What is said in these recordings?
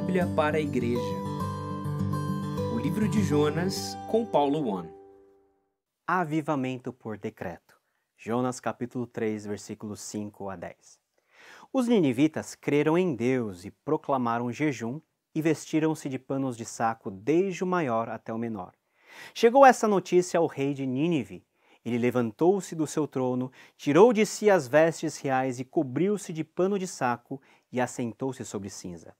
Bíblia para a Igreja. O livro de Jonas com Paulo One. Avivamento por decreto. Jonas capítulo 3, versículos 5 a 10. Os ninivitas creram em Deus e proclamaram jejum e vestiram-se de panos de saco desde o maior até o menor. Chegou essa notícia ao rei de Nínive. Ele levantou-se do seu trono, tirou de si as vestes reais e cobriu-se de pano de saco e assentou-se sobre cinza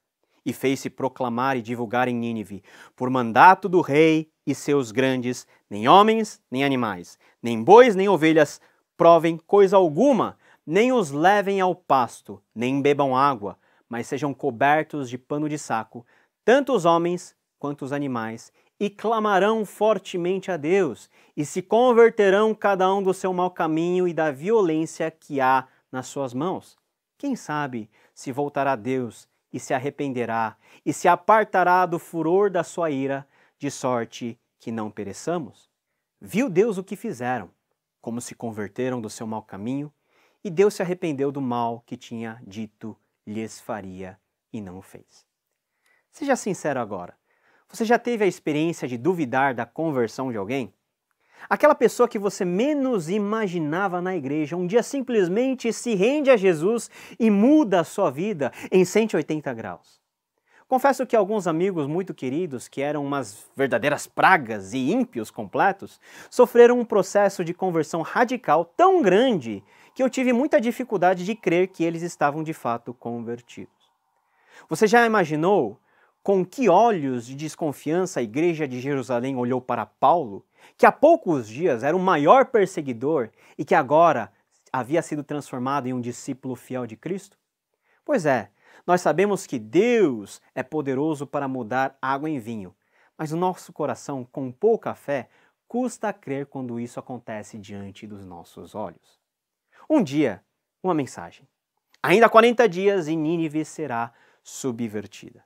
e fez-se proclamar e divulgar em Nínive, por mandato do rei e seus grandes, nem homens, nem animais, nem bois, nem ovelhas provem coisa alguma, nem os levem ao pasto, nem bebam água, mas sejam cobertos de pano de saco, tanto os homens quanto os animais, e clamarão fortemente a Deus, e se converterão cada um do seu mau caminho e da violência que há nas suas mãos. Quem sabe se voltará a Deus e se arrependerá, e se apartará do furor da sua ira, de sorte que não pereçamos? Viu Deus o que fizeram, como se converteram do seu mau caminho, e Deus se arrependeu do mal que tinha dito lhes faria e não o fez. Seja sincero agora. Você já teve a experiência de duvidar da conversão de alguém? Aquela pessoa que você menos imaginava na igreja, um dia simplesmente se rende a Jesus e muda a sua vida em 180 graus. Confesso que alguns amigos muito queridos, que eram umas verdadeiras pragas e ímpios completos, sofreram um processo de conversão radical tão grande que eu tive muita dificuldade de crer que eles estavam de fato convertidos. Você já imaginou com que olhos de desconfiança a igreja de Jerusalém olhou para Paulo que há poucos dias era o maior perseguidor e que agora havia sido transformado em um discípulo fiel de Cristo? Pois é, nós sabemos que Deus é poderoso para mudar água em vinho, mas o nosso coração, com pouca fé, custa crer quando isso acontece diante dos nossos olhos. Um dia, uma mensagem. Ainda há 40 dias e Nínive será subvertida.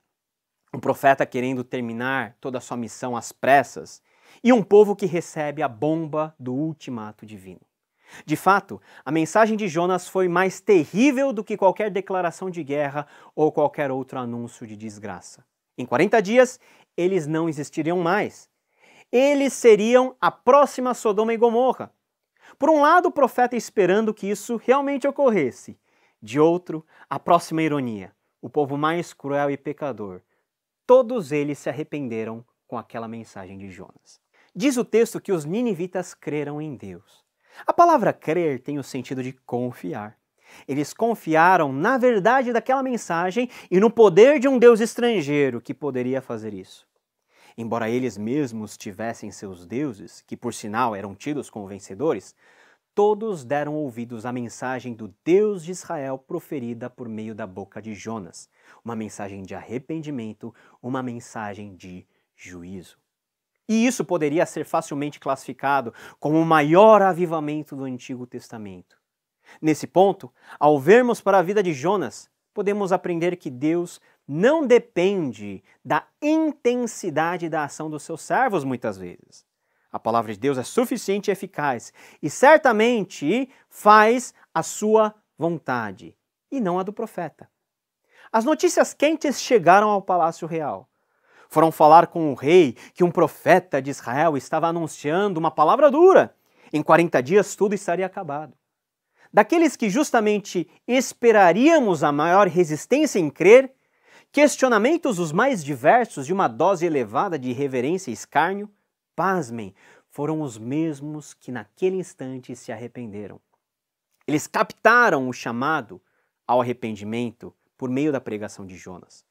Um profeta querendo terminar toda a sua missão às pressas e um povo que recebe a bomba do ultimato divino. De fato, a mensagem de Jonas foi mais terrível do que qualquer declaração de guerra ou qualquer outro anúncio de desgraça. Em 40 dias, eles não existiriam mais. Eles seriam a próxima Sodoma e Gomorra. Por um lado, o profeta esperando que isso realmente ocorresse. De outro, a próxima ironia, o povo mais cruel e pecador. Todos eles se arrependeram com aquela mensagem de Jonas. Diz o texto que os ninivitas creram em Deus. A palavra crer tem o sentido de confiar. Eles confiaram na verdade daquela mensagem e no poder de um Deus estrangeiro que poderia fazer isso. Embora eles mesmos tivessem seus deuses, que por sinal eram tidos como vencedores, todos deram ouvidos à mensagem do Deus de Israel proferida por meio da boca de Jonas, uma mensagem de arrependimento, uma mensagem de juízo. E isso poderia ser facilmente classificado como o maior avivamento do Antigo Testamento. Nesse ponto, ao vermos para a vida de Jonas, podemos aprender que Deus não depende da intensidade da ação dos seus servos, muitas vezes. A palavra de Deus é suficiente e eficaz e certamente faz a sua vontade e não a do profeta. As notícias quentes chegaram ao Palácio Real foram falar com o rei que um profeta de Israel estava anunciando uma palavra dura. Em 40 dias tudo estaria acabado. Daqueles que justamente esperaríamos a maior resistência em crer, questionamentos os mais diversos de uma dose elevada de reverência e escárnio, pasmem, foram os mesmos que naquele instante se arrependeram. Eles captaram o chamado ao arrependimento por meio da pregação de Jonas.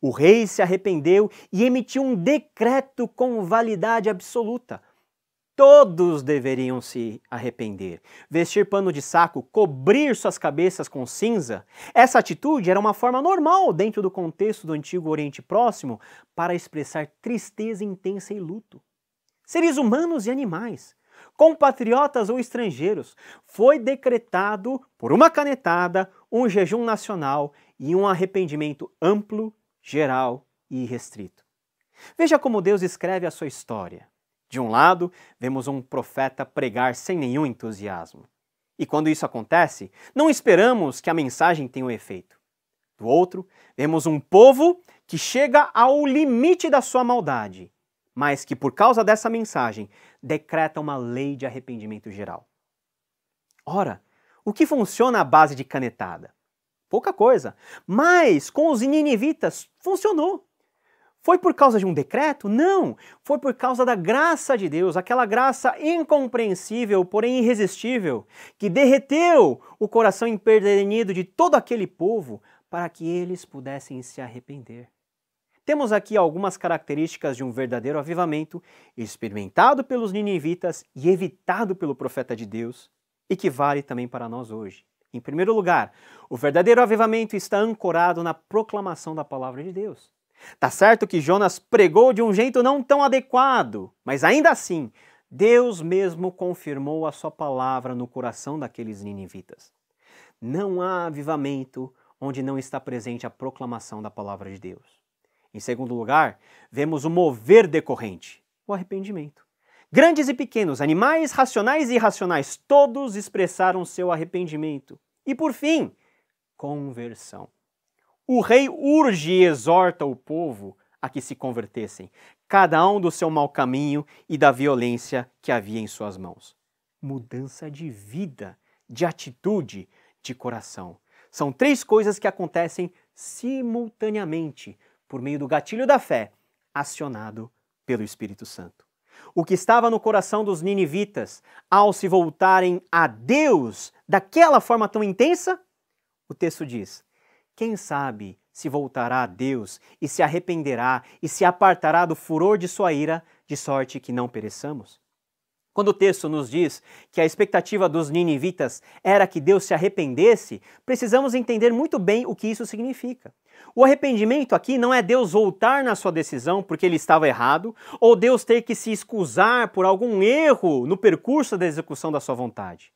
O rei se arrependeu e emitiu um decreto com validade absoluta. Todos deveriam se arrepender, vestir pano de saco, cobrir suas cabeças com cinza. Essa atitude era uma forma normal dentro do contexto do antigo Oriente Próximo para expressar tristeza intensa e luto. Seres humanos e animais, compatriotas ou estrangeiros, foi decretado, por uma canetada, um jejum nacional e um arrependimento amplo geral e restrito. Veja como Deus escreve a sua história. De um lado, vemos um profeta pregar sem nenhum entusiasmo. E quando isso acontece, não esperamos que a mensagem tenha um efeito. Do outro, vemos um povo que chega ao limite da sua maldade, mas que, por causa dessa mensagem, decreta uma lei de arrependimento geral. Ora, o que funciona à base de canetada? Pouca coisa. Mas com os ninivitas funcionou. Foi por causa de um decreto? Não. Foi por causa da graça de Deus, aquela graça incompreensível, porém irresistível, que derreteu o coração imperdenido de todo aquele povo para que eles pudessem se arrepender. Temos aqui algumas características de um verdadeiro avivamento, experimentado pelos ninivitas e evitado pelo profeta de Deus, e que vale também para nós hoje. Em primeiro lugar, o verdadeiro avivamento está ancorado na proclamação da palavra de Deus. Tá certo que Jonas pregou de um jeito não tão adequado, mas ainda assim, Deus mesmo confirmou a sua palavra no coração daqueles ninivitas. Não há avivamento onde não está presente a proclamação da palavra de Deus. Em segundo lugar, vemos o mover decorrente, o arrependimento. Grandes e pequenos, animais, racionais e irracionais, todos expressaram seu arrependimento. E por fim, conversão. O rei urge e exorta o povo a que se convertessem, cada um do seu mau caminho e da violência que havia em suas mãos. Mudança de vida, de atitude, de coração. São três coisas que acontecem simultaneamente por meio do gatilho da fé, acionado pelo Espírito Santo. O que estava no coração dos ninivitas ao se voltarem a Deus daquela forma tão intensa? O texto diz: Quem sabe se voltará a Deus e se arrependerá e se apartará do furor de sua ira, de sorte que não pereçamos? Quando o texto nos diz que a expectativa dos ninivitas era que Deus se arrependesse, precisamos entender muito bem o que isso significa. O arrependimento aqui não é Deus voltar na sua decisão porque ele estava errado, ou Deus ter que se excusar por algum erro no percurso da execução da sua vontade.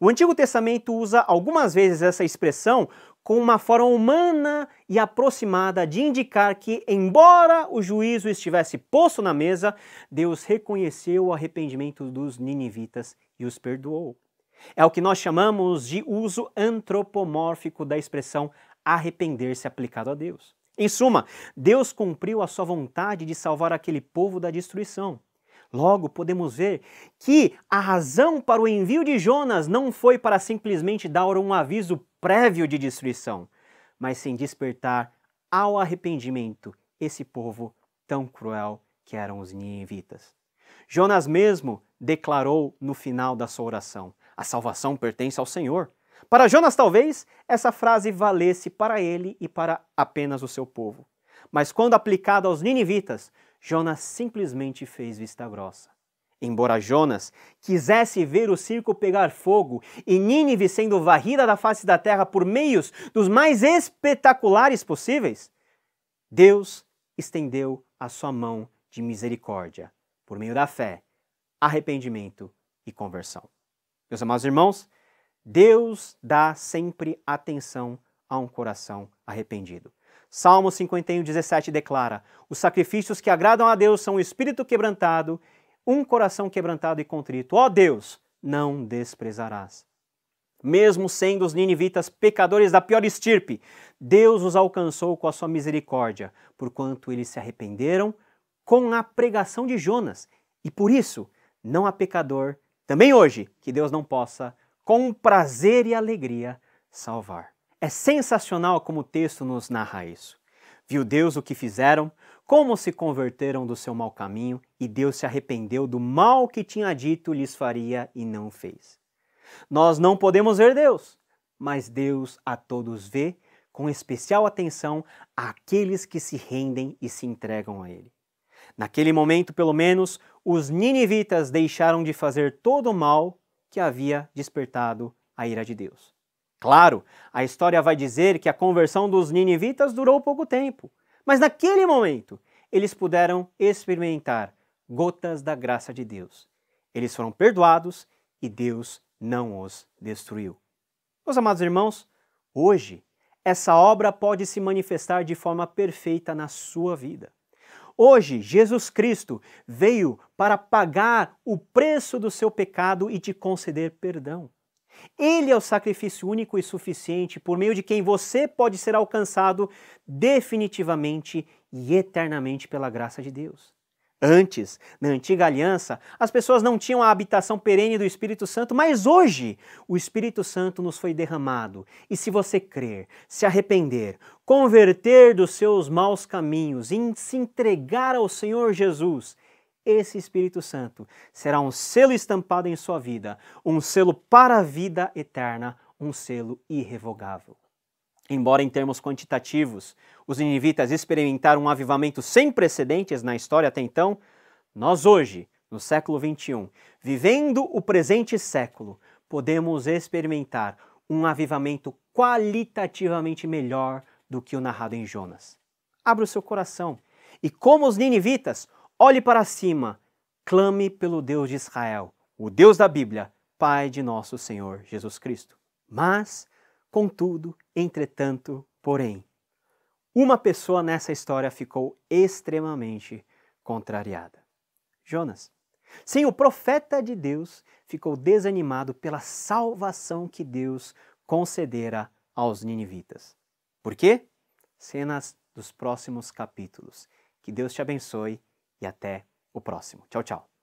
O Antigo Testamento usa algumas vezes essa expressão com uma forma humana e aproximada de indicar que, embora o juízo estivesse posto na mesa, Deus reconheceu o arrependimento dos ninivitas e os perdoou. É o que nós chamamos de uso antropomórfico da expressão arrepender-se aplicado a Deus. Em suma, Deus cumpriu a sua vontade de salvar aquele povo da destruição. Logo, podemos ver que a razão para o envio de Jonas não foi para simplesmente dar um aviso prévio de destruição, mas sim despertar ao arrependimento esse povo tão cruel que eram os ninivitas. Jonas mesmo declarou no final da sua oração: A salvação pertence ao Senhor. Para Jonas, talvez, essa frase valesse para ele e para apenas o seu povo. Mas quando aplicada aos ninivitas, Jonas simplesmente fez vista grossa. Embora Jonas quisesse ver o circo pegar fogo e Nínive sendo varrida da face da terra por meios dos mais espetaculares possíveis, Deus estendeu a sua mão de misericórdia por meio da fé, arrependimento e conversão. Meus amados irmãos, Deus dá sempre atenção a um coração arrependido. Salmo 51, 17 declara: Os sacrifícios que agradam a Deus são o espírito quebrantado, um coração quebrantado e contrito. Ó oh Deus, não desprezarás. Mesmo sendo os ninivitas pecadores da pior estirpe, Deus os alcançou com a sua misericórdia, porquanto eles se arrependeram com a pregação de Jonas. E por isso, não há pecador, também hoje, que Deus não possa, com prazer e alegria, salvar. É sensacional como o texto nos narra isso. Viu Deus o que fizeram, como se converteram do seu mau caminho, e Deus se arrependeu do mal que tinha dito lhes faria e não fez. Nós não podemos ver Deus, mas Deus a todos vê, com especial atenção àqueles que se rendem e se entregam a Ele. Naquele momento, pelo menos, os ninivitas deixaram de fazer todo o mal que havia despertado a ira de Deus. Claro, a história vai dizer que a conversão dos ninivitas durou pouco tempo, mas naquele momento eles puderam experimentar gotas da graça de Deus. Eles foram perdoados e Deus não os destruiu. Meus amados irmãos, hoje essa obra pode se manifestar de forma perfeita na sua vida. Hoje, Jesus Cristo veio para pagar o preço do seu pecado e te conceder perdão. Ele é o sacrifício único e suficiente por meio de quem você pode ser alcançado definitivamente e eternamente pela graça de Deus. Antes, na antiga aliança, as pessoas não tinham a habitação perene do Espírito Santo, mas hoje o Espírito Santo nos foi derramado. E se você crer, se arrepender, converter dos seus maus caminhos e se entregar ao Senhor Jesus, esse Espírito Santo será um selo estampado em sua vida, um selo para a vida eterna, um selo irrevogável. Embora em termos quantitativos os ninivitas experimentaram um avivamento sem precedentes na história até então, nós hoje, no século XXI, vivendo o presente século, podemos experimentar um avivamento qualitativamente melhor do que o narrado em Jonas. Abra o seu coração e, como os ninivitas, Olhe para cima, clame pelo Deus de Israel, o Deus da Bíblia, Pai de nosso Senhor Jesus Cristo. Mas, contudo, entretanto, porém, uma pessoa nessa história ficou extremamente contrariada: Jonas. Sim, o profeta de Deus ficou desanimado pela salvação que Deus concedera aos ninivitas. Por quê? Cenas dos próximos capítulos. Que Deus te abençoe e até o próximo. Tchau, tchau.